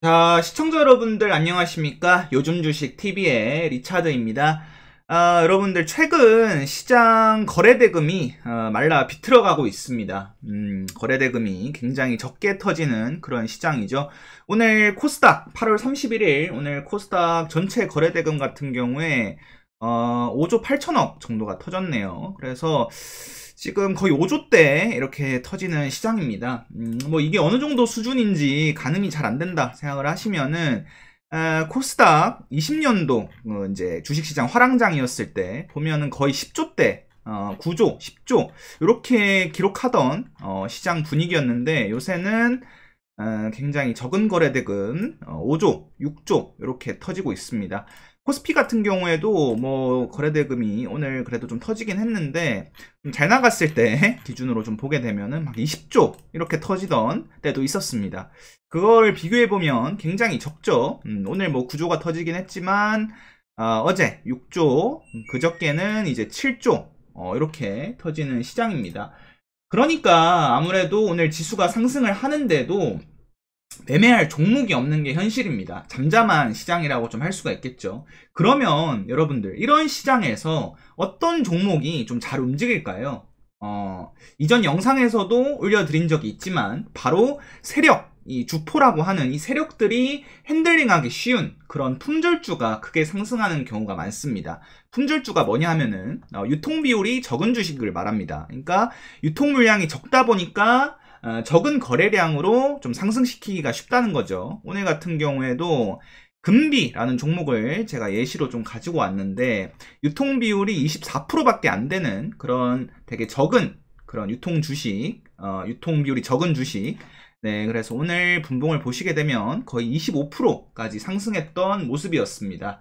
자, 시청자 여러분들 안녕하십니까? 요즘 주식 TV의 리차드입니다. 아, 여러분들 최근 시장 거래대금이 아, 말라 비틀어가고 있습니다. 음, 거래대금이 굉장히 적게 터지는 그런 시장이죠. 오늘 코스닥 8월 31일 오늘 코스닥 전체 거래대금 같은 경우에 어, 5조 8천억 정도가 터졌네요. 그래서 지금 거의 5조 대 이렇게 터지는 시장입니다. 음, 뭐 이게 어느 정도 수준인지 가늠이 잘 안 된다 생각을 하시면은 어, 코스닥 20년도 어, 이제 주식시장 화랑장이었을 때 보면은 거의 10조 대 어, 9조, 10조 이렇게 기록하던 어, 시장 분위기였는데 요새는 어, 굉장히 적은 거래대금 5조, 어, 6조 이렇게 터지고 있습니다. 코스피 같은 경우에도 뭐 거래대금이 오늘 그래도 좀 터지긴 했는데 좀잘 나갔을 때 기준으로 좀 보게 되면은 막 20조 이렇게 터지던 때도 있었습니다. 그걸 비교해 보면 굉장히 적죠. 음, 오늘 뭐 9조가 터지긴 했지만 어, 어제 6조 음, 그저께는 이제 7조 어, 이렇게 터지는 시장입니다. 그러니까 아무래도 오늘 지수가 상승을 하는데도 매매할 종목이 없는 게 현실입니다. 잠잠한 시장이라고 좀 할 수가 있겠죠. 그러면 여러분들 이런 시장에서 어떤 종목이 좀 잘 움직일까요? 어, 이전 영상에서도 올려드린 적이 있지만 바로 세력, 이 주포라고 하는 이 세력들이 핸들링하기 쉬운 그런 품절주가 크게 상승하는 경우가 많습니다. 품절주가 뭐냐 하면은 어, 유통 비율이 적은 주식을 말합니다. 그러니까 유통 물량이 적다 보니까 어, 적은 거래량으로 좀 상승시키기가 쉽다는 거죠. 오늘 같은 경우에도 금비라는 종목을 제가 예시로 좀 가지고 왔는데 유통 비율이 24%밖에 안 되는 그런 되게 적은 그런 유통 주식, 어, 유통 비율이 적은 주식. 네, 그래서 오늘 분봉을 보시게 되면 거의 25%까지 상승했던 모습이었습니다.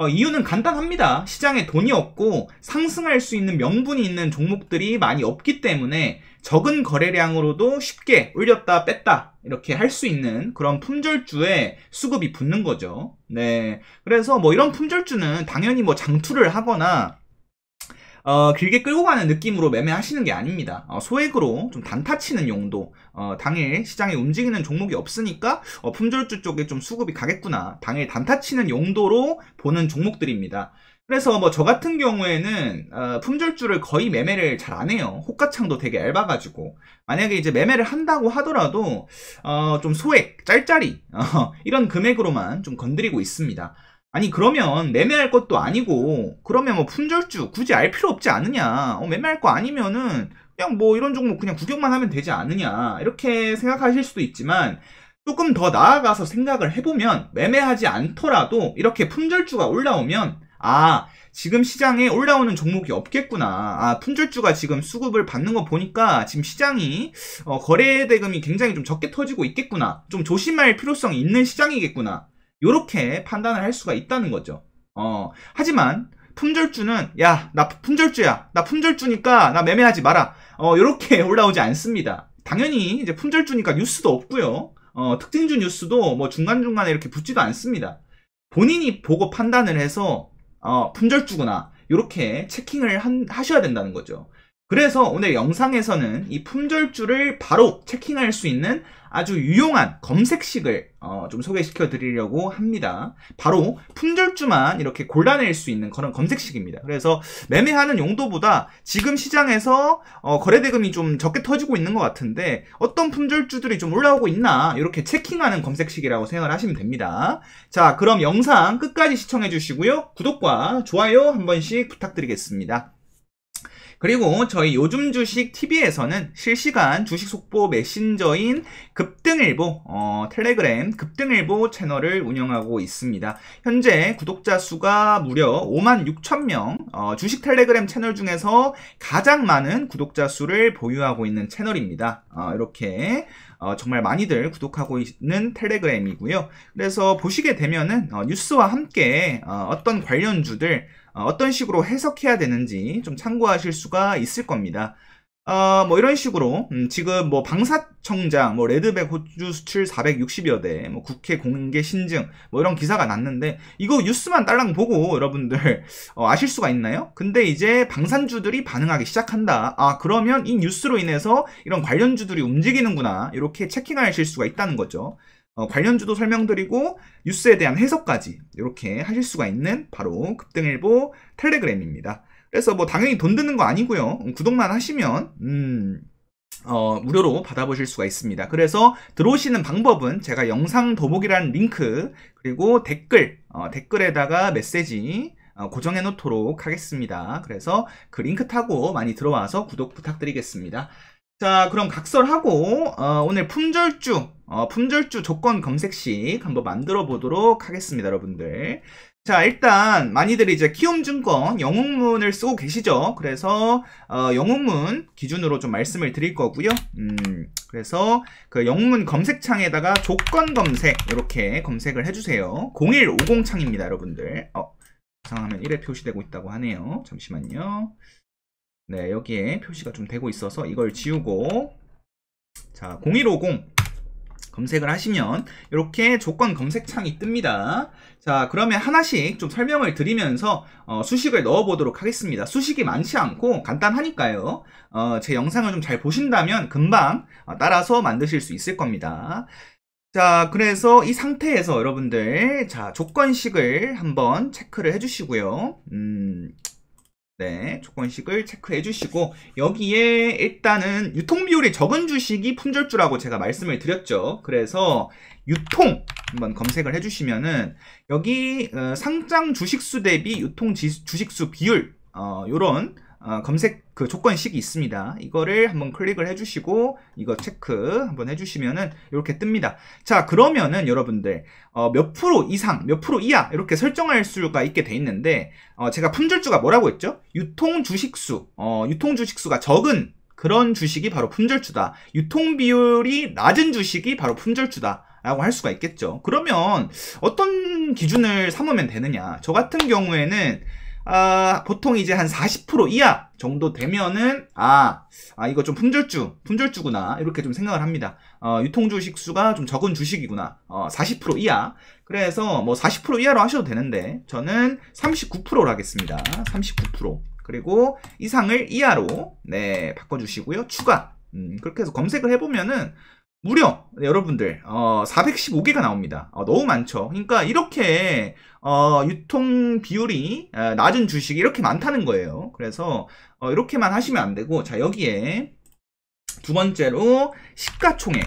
어, 이유는 간단합니다. 시장에 돈이 없고 상승할 수 있는 명분이 있는 종목들이 많이 없기 때문에 적은 거래량으로도 쉽게 올렸다 뺐다 이렇게 할 수 있는 그런 품절주에 수급이 붙는 거죠. 네. 그래서 뭐 이런 품절주는 당연히 뭐 장투를 하거나 어, 길게 끌고 가는 느낌으로 매매하시는 게 아닙니다. 어, 소액으로 좀 단타치는 용도, 어, 당일 시장에 움직이는 종목이 없으니까 어, 품절주 쪽에 좀 수급이 가겠구나. 당일 단타치는 용도로 보는 종목들입니다. 그래서 뭐 저 같은 경우에는 어, 품절주를 거의 매매를 잘 안 해요. 호가창도 되게 얇아가지고 만약에 이제 매매를 한다고 하더라도 어, 좀 소액, 짤짤이 이런 금액으로만 좀 건드리고 있습니다. 아니 그러면 매매할 것도 아니고 그러면 뭐 품절주 굳이 알 필요 없지 않느냐 어, 매매할 거 아니면은 그냥 뭐 이런 종목 그냥 구경만 하면 되지 않느냐 이렇게 생각하실 수도 있지만 조금 더 나아가서 생각을 해보면 매매하지 않더라도 이렇게 품절주가 올라오면 아 지금 시장에 올라오는 종목이 없겠구나 아 품절주가 지금 수급을 받는 거 보니까 지금 시장이 어, 거래 대금이 굉장히 좀 적게 터지고 있겠구나 좀 조심할 필요성이 있는 시장이겠구나 이렇게 판단을 할 수가 있다는 거죠. 어, 하지만 품절주는 야, 나 품절주야. 나 품절주니까 나 매매하지 마라. 이렇게 어, 올라오지 않습니다. 당연히 이제 품절주니까 뉴스도 없고요. 어, 특징주 뉴스도 뭐 중간중간에 이렇게 붙지도 않습니다. 본인이 보고 판단을 해서 어, 품절주구나. 이렇게 체킹을 한, 하셔야 된다는 거죠. 그래서 오늘 영상에서는 이 품절주를 바로 체킹할 수 있는 아주 유용한 검색식을 어, 좀 소개시켜 드리려고 합니다. 바로 품절주만 이렇게 골라낼 수 있는 그런 검색식입니다. 그래서 매매하는 용도보다 지금 시장에서 어, 거래대금이 좀 적게 터지고 있는 것 같은데 어떤 품절주들이 좀 올라오고 있나 이렇게 체킹하는 검색식이라고 생각을 하시면 됩니다. 자 그럼 영상 끝까지 시청해 주시고요. 구독과 좋아요 한 번씩 부탁드리겠습니다. 그리고 저희 요즘 주식 TV에서는 실시간 주식 속보 메신저인 급등일보 어, 텔레그램 급등일보 채널을 운영하고 있습니다. 현재 구독자 수가 무려 5만 6천 명 어, 주식 텔레그램 채널 중에서 가장 많은 구독자 수를 보유하고 있는 채널입니다. 어, 이렇게 어, 정말 많이들 구독하고 있는 텔레그램이고요. 그래서 보시게 되면은 어, 뉴스와 함께 어, 어떤 관련주들 어, 어떤 식으로 해석해야 되는지 좀 참고하실 수가 있을 겁니다. 어, 뭐 이런 식으로 음, 지금 뭐 방사청장, 뭐 레드백 호주 수출 460여 대, 뭐 국회 공개 신증 뭐 이런 기사가 났는데 이거 뉴스만 딸랑 보고 여러분들 어, 아실 수가 있나요? 근데 이제 방산주들이 반응하기 시작한다. 아 그러면 이 뉴스로 인해서 이런 관련주들이 움직이는구나 이렇게 체킹하실 수가 있다는 거죠. 어, 관련주도 설명드리고 뉴스에 대한 해석까지 이렇게 하실 수가 있는 바로 급등일보 텔레그램입니다. 그래서 뭐 당연히 돈 드는 거 아니고요. 음, 구독만 하시면 음, 어, 무료로 받아보실 수가 있습니다. 그래서 들어오시는 방법은 제가 영상 도보기라는 링크 그리고 댓글 어, 댓글에다가 메시지 어, 고정해 놓도록 하겠습니다. 그래서 그 링크 타고 많이 들어와서 구독 부탁드리겠습니다. 자 그럼 각설하고 어, 오늘 품절주 어, 품절주 조건 검색식 한번 만들어 보도록 하겠습니다 여러분들 자 일단 많이들 이제 키움증권 영웅문을 쓰고 계시죠 그래서 어, 영웅문 기준으로 좀 말씀을 드릴 거고요 음, 그래서 그 영웅문 검색창에다가 조건 검색 이렇게 검색을 해주세요 0150 창입니다 여러분들 어, 이상하면 1에 표시되고 있다고 하네요 잠시만요 네 여기에 표시가 좀 되고 있어서 이걸 지우고 자 0150 검색을 하시면 이렇게 조건 검색창이 뜹니다. 자 그러면 하나씩 좀 설명을 드리면서 어, 수식을 넣어보도록 하겠습니다. 수식이 많지 않고 간단하니까요. 어, 제 영상을 좀 잘 보신다면 금방 어, 따라서 만드실 수 있을 겁니다. 자 그래서 이 상태에서 여러분들 자 조건식을 한번 체크를 해주시고요. 음... 네, 조건식을 체크해 주시고 여기에 일단은 유통 비율이 적은 주식이 품절주라고 제가 말씀을 드렸죠. 그래서 유통 한번 검색을 해 주시면은 여기 어, 상장 주식수 대비 유통 주식수 비율 어, 요런 어, 검색 그 조건식이 있습니다. 이거를 한번 클릭을 해주시고 이거 체크 한번 해주시면은 이렇게 뜹니다. 자 그러면은 여러분들 어, 몇 프로 이상 몇 프로 이하 이렇게 설정할 수가 있게 돼 있는데 어, 제가 품절주가 뭐라고 했죠? 유통 주식수 어, 유통 주식수가 적은 그런 주식이 바로 품절주다. 유통 비율이 낮은 주식이 바로 품절주다. 라고 할 수가 있겠죠. 그러면 어떤 기준을 삼으면 되느냐. 저 같은 경우에는 아, 보통 이제 한 40% 이하 정도 되면은 아, 아 이거 좀 품절주, 품절주구나 이렇게 좀 생각을 합니다. 어, 유통 주식수가 좀 적은 주식이구나. 어, 40% 이하. 그래서 뭐 40% 이하로 하셔도 되는데 저는 39%로 하겠습니다. 39%. 그리고 이상을 이하로 네 바꿔주시고요. 추가 음, 그렇게 해서 검색을 해보면은 무려 네, 여러분들 어, 415개가 나옵니다. 어, 너무 많죠. 그러니까 이렇게 어, 유통 비율이 낮은 주식이 이렇게 많다는 거예요. 그래서 어, 이렇게만 하시면 안 되고 자 여기에 두 번째로 시가총액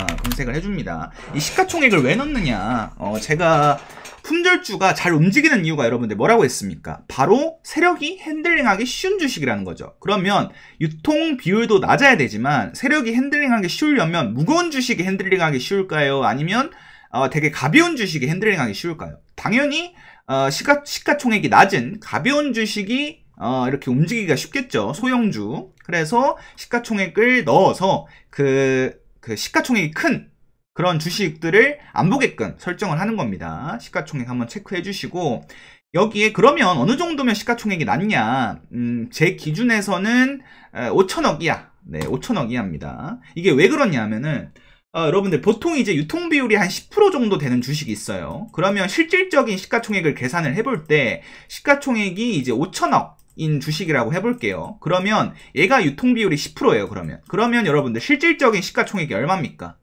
어, 검색을 해줍니다. 이 시가총액을 왜 넣느냐? 어, 제가 품절주가 잘 움직이는 이유가 여러분들 뭐라고 했습니까? 바로 세력이 핸들링하기 쉬운 주식이라는 거죠. 그러면 유통 비율도 낮아야 되지만 세력이 핸들링하기 쉬우려면 무거운 주식이 핸들링하기 쉬울까요? 아니면 어, 되게 가벼운 주식이 핸들링하기 쉬울까요? 당연히 어, 시가, 시가총액이 낮은 가벼운 주식이 어, 이렇게 움직이기가 쉽겠죠. 소형주. 그래서 시가총액을 넣어서 그, 그 시가총액이 큰 그런 주식들을 안 보게끔 설정을 하는 겁니다. 시가총액 한번 체크해 주시고 여기에 그러면 어느 정도면 시가총액이 낮냐 음, 제 기준에서는 5천억이야 네 5천억 이야입니다 이게 왜 그러냐 면은 어, 여러분들 보통 이제 유통 비율이 한 10% 정도 되는 주식이 있어요 그러면 실질적인 시가총액을 계산을 해볼 때 시가총액이 이제 5천억 인 주식이라고 해볼게요 그러면 얘가 유통 비율이 10%예요 그러면 그러면 여러분들 실질적인 시가총액이 얼마입니까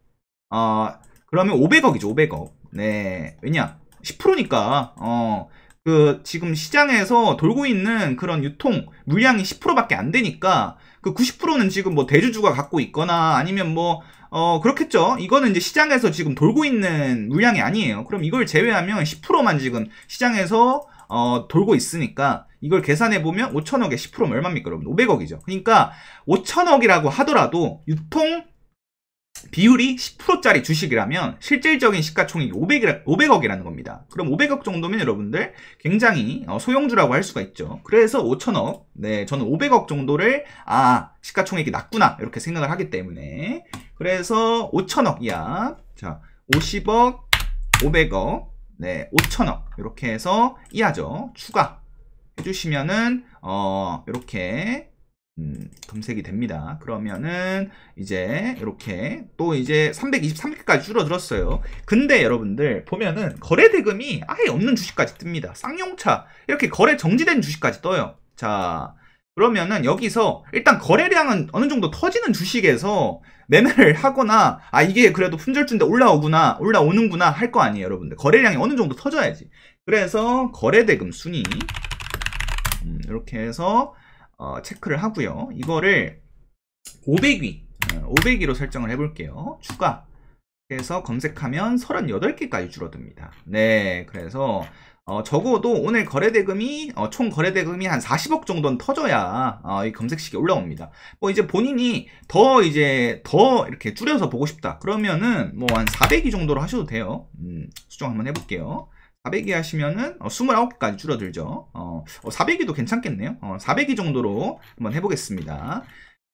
어, 그러면 500억이죠, 500억. 네. 왜냐? 10%니까, 어, 그, 지금 시장에서 돌고 있는 그런 유통, 물량이 10%밖에 안 되니까, 그 90%는 지금 뭐 대주주가 갖고 있거나 아니면 뭐, 어, 그렇겠죠. 이거는 이제 시장에서 지금 돌고 있는 물량이 아니에요. 그럼 이걸 제외하면 10%만 지금 시장에서 어, 돌고 있으니까 이걸 계산해보면 5천억에 10%면 얼마입니까, 그럼 500억이죠. 그러니까 5천억이라고 하더라도 유통 비율이 10%짜리 주식이라면 실질적인 시가총액 500, 500억이라는 겁니다. 그럼 500억 정도면 여러분들 굉장히 어, 소형주라고 할 수가 있죠. 그래서 5천억, 네, 저는 500억 정도를 아 시가총액이 낮구나 이렇게 생각을 하기 때문에 그래서 5천억 이하, 자 50억, 500억, 네, 5천억 이렇게 해서 이하죠. 추가 해주시면은 어 이렇게 음, 검색이 됩니다. 그러면은 이제 이렇게 또 이제 323개까지 줄어들었어요. 근데 여러분들 보면은 거래 대금이 아예 없는 주식까지 뜹니다. 쌍용차 이렇게 거래 정지된 주식까지 떠요. 자 그러면은 여기서 일단 거래량은 어느 정도 터지는 주식에서 매매를 하거나 아 이게 그래도 품절주인데 올라오구나 올라오는구나 할 거 아니에요 여러분들 거래량이 어느 정도 터져야지 그래서 거래대금 순위 음, 이렇게 해서 어, 체크를 하고요. 이거를 500위, 500위로 설정을 해볼게요. 추가. 그래서 검색하면 38개까지 줄어듭니다. 네, 그래서 어, 적어도 오늘 거래대금이 어, 총 거래대금이 한 40억 정도는 터져야 어, 이 검색식에 올라옵니다. 뭐 이제 본인이 더 이제 더 이렇게 줄여서 보고 싶다. 그러면은 뭐 한4 0 0위 정도로 하셔도 돼요. 음, 수정 한번 해볼게요. 400이 하시면은 어, 29까지 줄어들죠. 어, 400이도 어, 괜찮겠네요. 어, 400이 정도로 한번 해보겠습니다.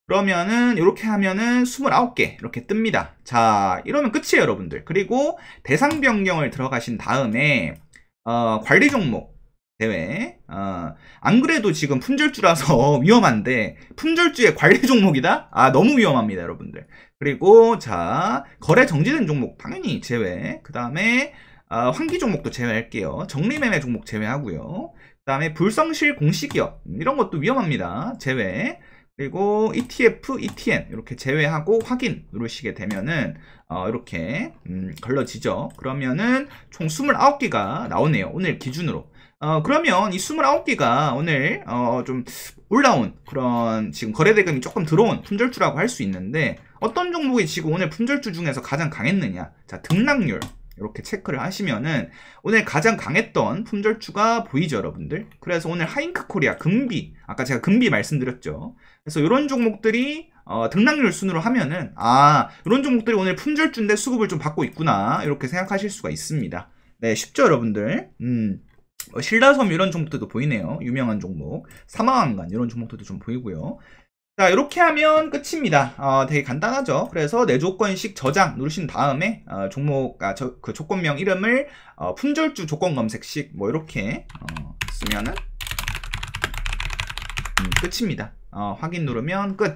그러면은 이렇게 하면은 29개 이렇게 뜹니다. 자 이러면 끝이에요 여러분들. 그리고 대상 변경을 들어가신 다음에 어, 관리 종목 대회 어, 안 그래도 지금 품절주라서 위험한데 품절주의 관리 종목이다? 아 너무 위험합니다 여러분들 그리고 자 거래 정지된 종목 당연히 제외 그 다음에 아, 환기 종목도 제외할게요. 정리매매 종목 제외하고요. 그 다음에 불성실 공시기업 음, 이런 것도 위험합니다. 제외. 그리고 ETF, ETN 이렇게 제외하고 확인 누르시게 되면은 어, 이렇게 음, 걸러지죠. 그러면은 총 29개가 나오네요. 오늘 기준으로. 어, 그러면 이 29개가 오늘 어, 좀 올라온 그런 지금 거래대금이 조금 들어온 품절주라고 할 수 있는데 어떤 종목이 지금 오늘 품절주 중에서 가장 강했느냐. 자, 등락률. 이렇게 체크를 하시면은 오늘 가장 강했던 품절추가 보이죠 여러분들 그래서 오늘 하인크 코리아 금비 아까 제가 금비 말씀드렸죠 그래서 이런 종목들이 어, 등락률 순으로 하면은 아 이런 종목들이 오늘 품절주인데 수급을 좀 받고 있구나 이렇게 생각하실 수가 있습니다 네 쉽죠 여러분들 음. 뭐 신라섬 이런 종목들도 보이네요. 유명한 종목. 사망한간 이런 종목들도 좀 보이고요. 자 이렇게 하면 끝입니다 어, 되게 간단하죠 그래서 내 네 조건식 저장 누르신 다음에 어, 종목 아, 저, 그 조건명 이름을 어, 품절주 조건 검색식 뭐 이렇게 어, 쓰면은 음, 끝입니다 어, 확인 누르면 끝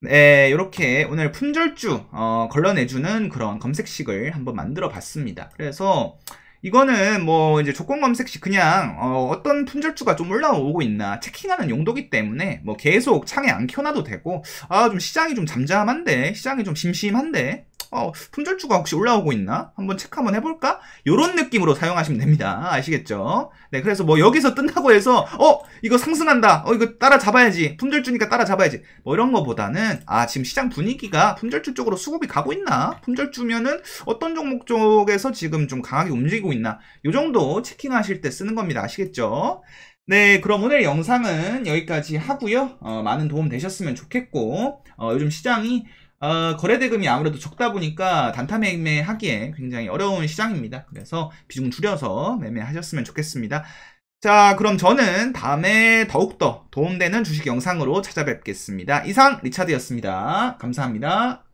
네, 이렇게 오늘 품절주 어, 걸러내주는 그런 검색식을 한번 만들어 봤습니다 그래서 이거는 뭐 이제 조건 검색 시 그냥 어, 떤 품절주가 좀 올라오고 있나 체킹하는 용도기 때문에 뭐 계속 창에 안 켜놔도 되고 아 좀 시장이 좀 잠잠한데 시장이 좀 심심한데 어, 품절주가 혹시 올라오고 있나? 한번 체크 한번 해볼까? 이런 느낌으로 사용하시면 됩니다. 아시겠죠? 네, 그래서 뭐 여기서 뜬다고 해서 어, 이거 상승한다. 어, 이거 따라잡아야지. 품절주니까 따라잡아야지. 뭐 이런 거보다는 아, 지금 시장 분위기가 품절주 쪽으로 수급이 가고 있나? 품절주면은 어떤 종목 쪽에서 지금 좀 강하게 움직이고 있나? 이 정도 체킹하실 때 쓰는 겁니다. 아시겠죠? 네, 그럼 오늘 영상은 여기까지 하고요. 어, 많은 도움 되셨으면 좋겠고 어, 요즘 시장이 어, 거래 대금이 아무래도 적다 보니까 단타 매매하기에 굉장히 어려운 시장입니다. 그래서 비중 줄여서 매매하셨으면 좋겠습니다. 자, 그럼 저는 다음에 더욱더 도움되는 주식 영상으로 찾아뵙겠습니다. 이상 리차드였습니다. 감사합니다.